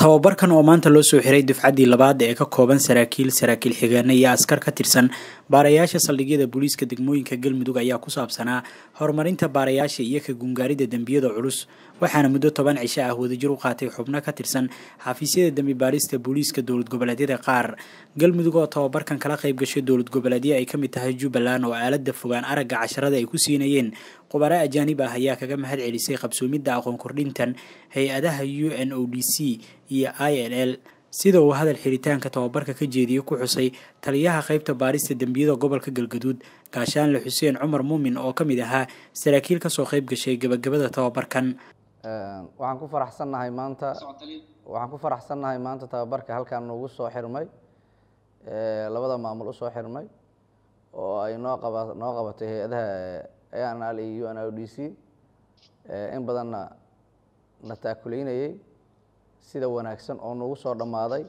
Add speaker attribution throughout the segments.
Speaker 1: tababarkan oo maanta loo soo xiray dufcaddii labaad ee ka kooban saraakiil saraakiil xigeena iyo askar ka tirsan baarayaasha saldhigyada booliiska degmooyinka galmudug ayaa ku saabsanaa horumarinta baarayaasha iyo ka gungaaridda dembiyada culus waxaana muddo toban cisho ah wadajir u qaatay xubno ka tirsan xafiisyada dembi baarista booliiska dowlad goboleedyada qaar galmudug oo tababarkan kala qayb gashay dowlad goboleedyo ay ka mid tahay jubbaland oo aalada fogaan aragga casharada ay ku siinayeen qubaro ajaanib ah ayaa kaga mahad celisay qabsoomidda aqoon kordhintan hay-adaha u n o d c iyo i n l sida uu hadal xiritaanka tababarka ka jeediyey ku xusay taliyaha qaybta baarista dembiyada gobolka galgaduud gaashaanle xuseen cumar muumin oo ka mid ahaa saraakiil kasoo qayb gashay gabagabada tababarkan
Speaker 2: waxaan ku faraxsannahay maanta waxaan ku faraxsannahay maanta tababarka halkaan noogu soo xirmay labada maamul usoo xirmay oo ay noo qaba noo qabatay hay-adaha l iyo u n o d c in badanna na taakuleynayay sida wanaagsan oo nagu soo dhammaaday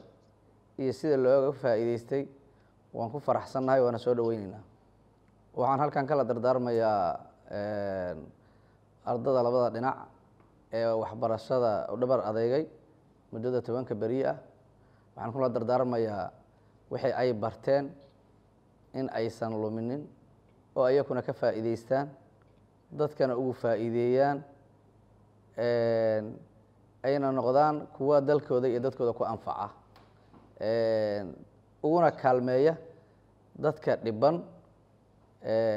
Speaker 2: iyo sida looga faa'iidaystay waan ku faraxsannahay waana soo dhaweyneynaa waxaan halkan kala dardaarmayaa ardada labada dhinac ee waxbarashada dhabar adeegay muddada tobanka beri ah waxaan kula dardaarmayaa wixii ay barteen in aysan luminin oo ayakuna ka faa'iidaystaan dadkana ugu faa'iideeyaan ayna noqdaan kuwa dalkooda iyo dadkooda ku anfaca uguna kaalmeeya dadka dhiban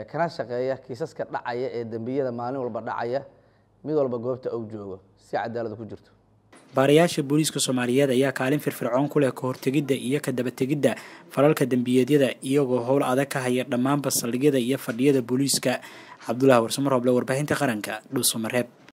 Speaker 2: kana shaqeeya kiisaska dhacaya ee dembiyada maalin walba dhacaya mid walba goobta ou joogo si cadaaladu ku jirto
Speaker 1: baarayaasha booliiska soomaaliyeed ayaa kaalin firfircoon ku leh ka hortegidda iyo ka dabategidda falalka dembiyeedyada iyagoo howl adag ka haya dhammaanba saldhigyada iyo fadhiyada booliiska cabdulaahi warsumaroble warbaahinta qaranka dhuusamareeb